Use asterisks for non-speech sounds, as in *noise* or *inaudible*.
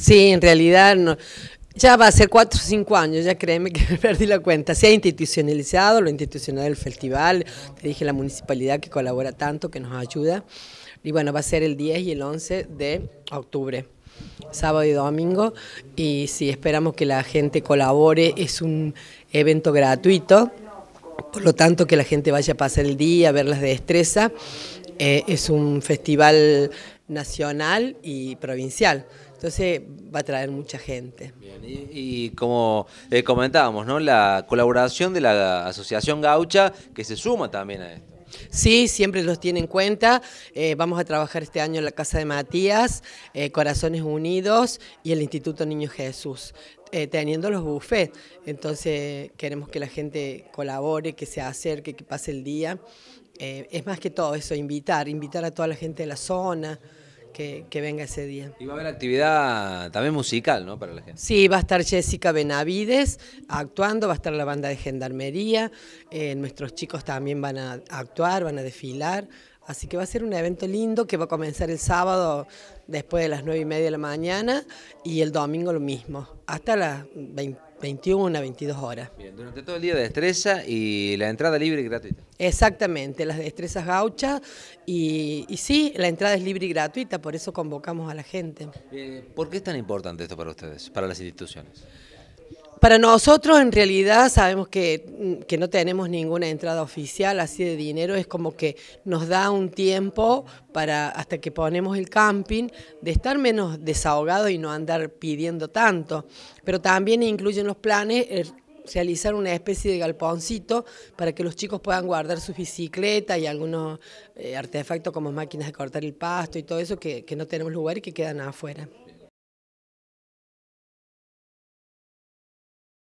Sí, en realidad no. Ya va a ser cuatro o cinco años, ya créeme que me *laughs* perdí la cuenta. Se ha institucionalizado, lo institucional del festival, te dije la municipalidad que colabora tanto, que nos ayuda. Y bueno, va a ser el 10 y el 11 de octubre, sábado y domingo. Y sí, esperamos que la gente colabore, es un evento gratuito, por lo tanto que la gente vaya a pasar el día, a ver las destrezas. Eh, es un festival nacional y provincial. Entonces va a traer mucha gente. Bien, y, como eh, comentábamos, ¿no? la colaboración de la Asociación Gaucha que se suma también a esto. Sí, siempre los tiene en cuenta. Eh, vamos a trabajar este año en la Casa de Matías, eh, Corazones Unidos y el Instituto Niño Jesús, teniendo los buffets. Entonces queremos que la gente colabore, que se acerque, que pase el día. es más que todo eso, invitar, invitar a toda la gente de la zona que, venga ese día. Y va a haber actividad también musical, ¿no? Para la gente. Sí, va a estar Jessica Benavides actuando, va a estar la banda de Gendarmería, eh, nuestros chicos también van a actuar, van a desfilar, Así que va a ser un evento lindo que va a comenzar el sábado después de las 9 y media de la mañana y el domingo lo mismo, hasta las 21 22 horas. Bien, durante todo el día de destreza y la entrada libre y gratuita. Exactamente, las destrezas gauchas y, sí, la entrada es libre y gratuita, por eso convocamos a la gente. Eh, ¿Por qué es tan importante esto para ustedes, para las instituciones? para nosotros en realidad sabemos mm, que, no tenemos ninguna entrada oficial así de dinero, es como que nos da un tiempo para hasta que ponemos el camping de estar menos desahogado y no andar pidiendo tanto, pero también incluyen los planes realizar una especie de galponcito para que los chicos puedan guardar sus bicicletas y algunos eh, artefactos como máquinas de cortar el pasto y todo eso que, que no tenemos lugar y que quedan afuera.